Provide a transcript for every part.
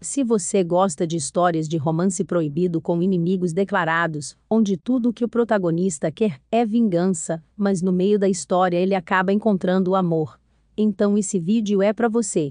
Se você gosta de histórias de romance proibido com inimigos declarados, onde tudo o que o protagonista quer é vingança, mas no meio da história ele acaba encontrando o amor, então esse vídeo é para você.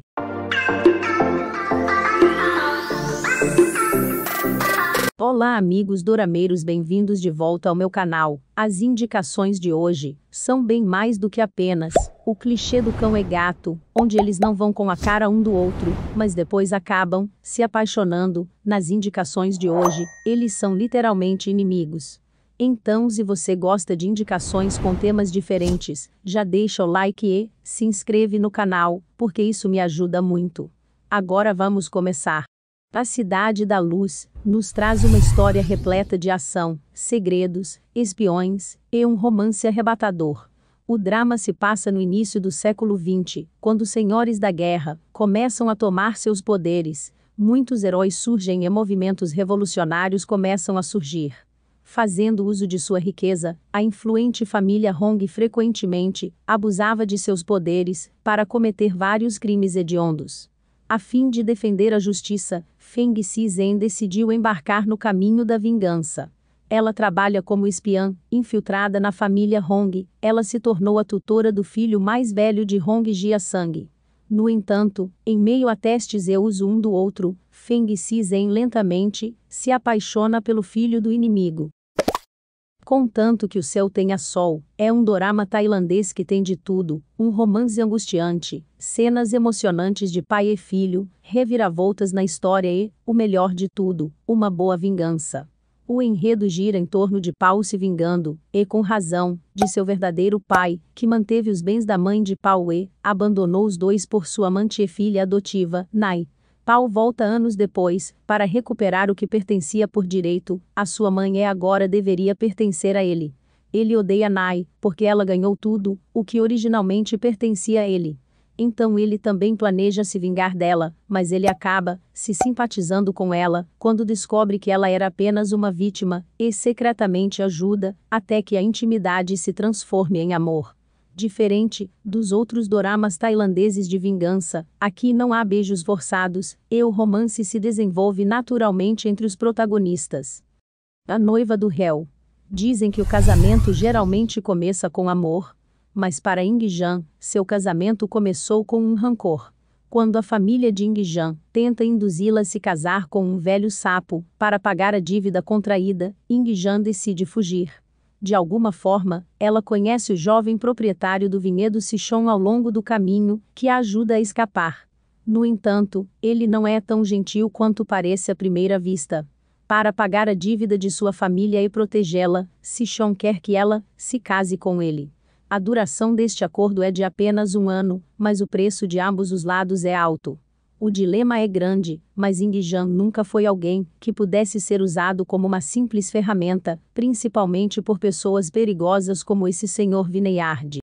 Olá amigos dorameiros, bem-vindos de volta ao meu canal. As indicações de hoje são bem mais do que apenas o clichê do cão e é gato, onde eles não vão com a cara um do outro, mas depois acabam se apaixonando, nas indicações de hoje, eles são literalmente inimigos. Então, se você gosta de indicações com temas diferentes, já deixa o like e se inscreve no canal, porque isso me ajuda muito. Agora vamos começar. A Cidade da Luz nos traz uma história repleta de ação, segredos, espiões e um romance arrebatador. O drama se passa no início do século XX, quando os senhores da guerra começam a tomar seus poderes, muitos heróis surgem e movimentos revolucionários começam a surgir. Fazendo uso de sua riqueza, a influente família Hong frequentemente abusava de seus poderes para cometer vários crimes hediondos. A fim de defender a justiça, Feng Cisen decidiu embarcar no caminho da vingança. Ela trabalha como espiã, infiltrada na família Hong. Ela se tornou a tutora do filho mais velho de Hong Jia-sang. No entanto, em meio a testes e eus um do outro, Feng Xizhen lentamente se apaixona pelo filho do inimigo. Contanto que o céu tenha sol, é um dorama tailandês que tem de tudo, um romance angustiante, cenas emocionantes de pai e filho, reviravoltas na história e, o melhor de tudo, uma boa vingança. O enredo gira em torno de Paul se vingando, e com razão, de seu verdadeiro pai, que manteve os bens da mãe de Paul e abandonou os dois por sua amante e filha adotiva, Nai. Paul volta anos depois, para recuperar o que pertencia por direito, a sua mãe e agora deveria pertencer a ele. Ele odeia Nai, porque ela ganhou tudo, o que originalmente pertencia a ele. Então ele também planeja se vingar dela, mas ele acaba se simpatizando com ela quando descobre que ela era apenas uma vítima e secretamente ajuda até que a intimidade se transforme em amor. Diferente dos outros doramas tailandeses de vingança, aqui não há beijos forçados e o romance se desenvolve naturalmente entre os protagonistas. A noiva do réu. Dizem que o casamento geralmente começa com amor, mas para Ingjan, seu casamento começou com um rancor. Quando a família de Ingjan tenta induzi-la a se casar com um velho sapo para pagar a dívida contraída, Ingjan decide fugir. De alguma forma, ela conhece o jovem proprietário do vinhedo Sichon ao longo do caminho, que a ajuda a escapar. No entanto, ele não é tão gentil quanto parece à primeira vista. Para pagar a dívida de sua família e protegê-la, Sichon quer que ela se case com ele. A duração deste acordo é de apenas um ano, mas o preço de ambos os lados é alto. O dilema é grande, mas Indijan nunca foi alguém que pudesse ser usado como uma simples ferramenta, principalmente por pessoas perigosas como esse senhor Vineyard.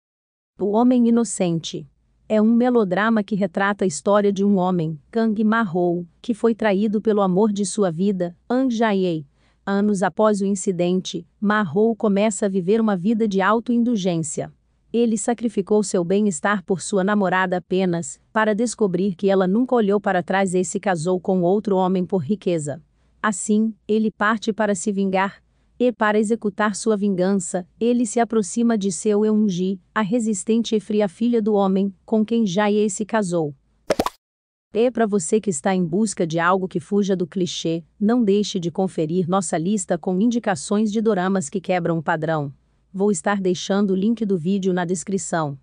O Homem Inocente é um melodrama que retrata a história de um homem, Kang Marrou, que foi traído pelo amor de sua vida, An Jae, Anos após o incidente, Marrou começa a viver uma vida de autoindulgência. Ele sacrificou seu bem-estar por sua namorada apenas, para descobrir que ela nunca olhou para trás e se casou com outro homem por riqueza. Assim, ele parte para se vingar, e para executar sua vingança, ele se aproxima de seu Eunji, a resistente e fria filha do homem, com quem Jaie se casou. É para você que está em busca de algo que fuja do clichê, não deixe de conferir nossa lista com indicações de doramas que quebram o padrão. Vou estar deixando o link do vídeo na descrição.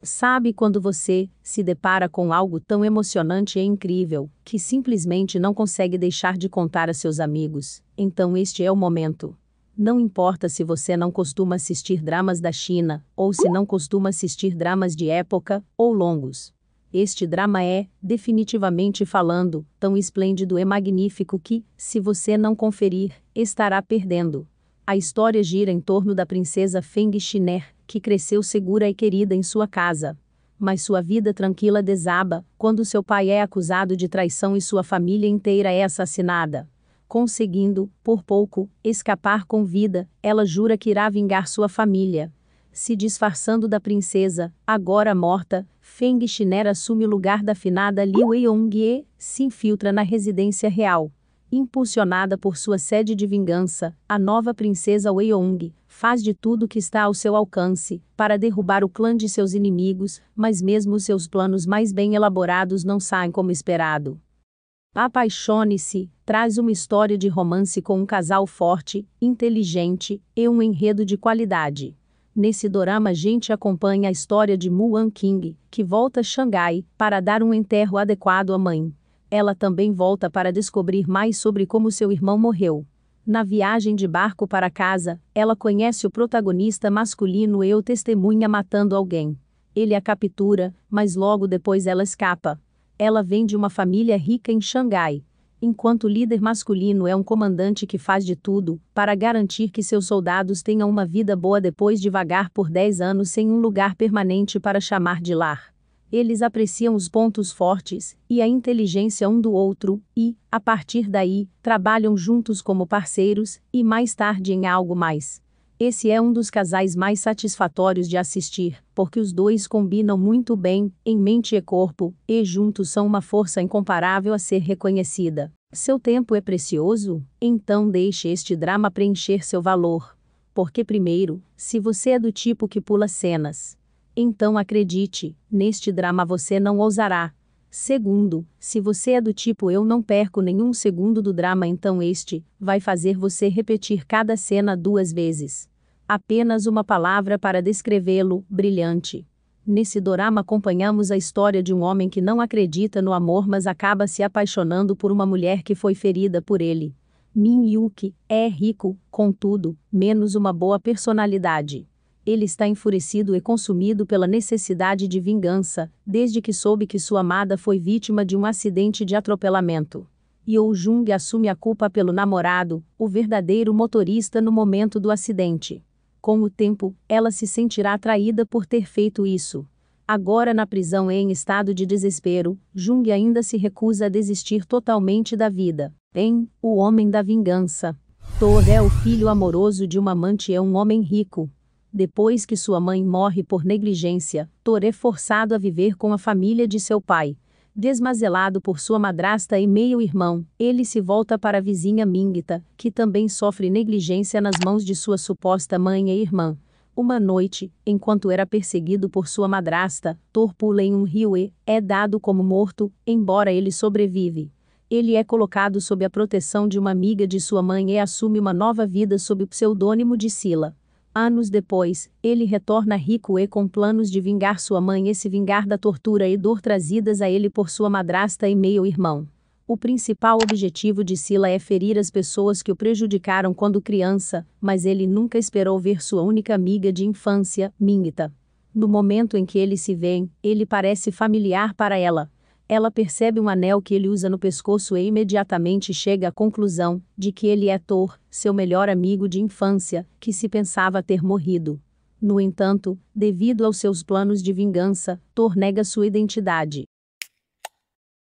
Sabe quando você se depara com algo tão emocionante e incrível que simplesmente não consegue deixar de contar a seus amigos? Então este é o momento. Não importa se você não costuma assistir dramas da China, ou se não costuma assistir dramas de época ou longos. Este drama é, definitivamente falando, tão esplêndido e magnífico que, se você não conferir, estará perdendo. A história gira em torno da princesa Feng Shiner, que cresceu segura e querida em sua casa. Mas sua vida tranquila desaba quando seu pai é acusado de traição e sua família inteira é assassinada. Conseguindo, por pouco, escapar com vida, ela jura que irá vingar sua família se disfarçando da princesa, agora morta, Feng Xiner assume o lugar da finada Liu Yongye, se infiltra na residência real. Impulsionada por sua sede de vingança, a nova princesa Wei Yong faz de tudo que está ao seu alcance para derrubar o clã de seus inimigos, mas mesmo seus planos mais bem elaborados não saem como esperado. Apaixone-se traz uma história de romance com um casal forte, inteligente e um enredo de qualidade. Nesse dorama a gente acompanha a história de Muan King, que volta a Xangai para dar um enterro adequado à mãe. Ela também volta para descobrir mais sobre como seu irmão morreu. Na viagem de barco para casa, ela conhece o protagonista masculino e o testemunha matando alguém. Ele a captura, mas logo depois ela escapa. Ela vem de uma família rica em Xangai, enquanto o líder masculino é um comandante que faz de tudo para garantir que seus soldados tenham uma vida boa depois de vagar por 10 anos sem um lugar permanente para chamar de lar. Eles apreciam os pontos fortes e a inteligência um do outro e, a partir daí, trabalham juntos como parceiros e mais tarde em algo mais. Esse é um dos casais mais satisfatórios de assistir, porque os dois combinam muito bem, em mente e corpo, e juntos são uma força incomparável a ser reconhecida. Seu tempo é precioso, então deixe este drama preencher seu valor. Porque, primeiro, se você é do tipo que pula cenas, então acredite, neste drama você não ousará. Segundo, se você é do tipo eu não perco nenhum segundo do drama, então este vai fazer você repetir cada cena duas vezes. Apenas uma palavra para descrevê-lo: brilhante. Nesse dorama acompanhamos a história de um homem que não acredita no amor, mas acaba se apaixonando por uma mulher que foi ferida por ele. Min Yuki é rico, contudo, menos uma boa personalidade. Ele está enfurecido e consumido pela necessidade de vingança, desde que soube que sua amada foi vítima de um acidente de atropelamento. Yoo Jung assume a culpa pelo namorado, o verdadeiro motorista no momento do acidente. Com o tempo, ela se sentirá atraída por ter feito isso. Agora na prisão em estado de desespero, Jung ainda se recusa a desistir totalmente da vida. Em O Homem da Vingança, Thor é o filho amoroso de uma amante e é um homem rico, depois que sua mãe morre por negligência, Thor é forçado a viver com a família de seu pai. Desmazelado por sua madrasta e meio-irmão, ele se volta para a vizinha Mingita, que também sofre negligência nas mãos de sua suposta mãe e irmã. Uma noite, enquanto era perseguido por sua madrasta, Thor pula em um rio e é dado como morto, embora ele sobrevive. Ele é colocado sob a proteção de uma amiga de sua mãe e assume uma nova vida sob o pseudônimo de Sila. Anos depois, ele retorna rico e com planos de vingar sua mãe e se vingar da tortura e dor trazidas a ele por sua madrasta e meio-irmão. O principal objetivo de Sila é ferir as pessoas que o prejudicaram quando criança, mas ele nunca esperou ver sua única amiga de infância, Mingita. No momento em que eles se veem, ele parece familiar para ela, ela percebe um anel que ele usa no pescoço e imediatamente chega à conclusão de que ele é Thor, seu melhor amigo de infância, que se pensava ter morrido. No entanto, devido aos seus planos de vingança, Thor nega sua identidade.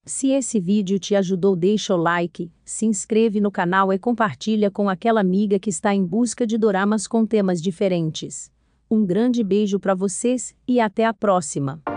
Se esse vídeo te ajudou, deixa o like, se inscreve no canal e compartilha com aquela amiga que está em busca de doramas com temas diferentes. Um grande beijo para vocês e até a próxima.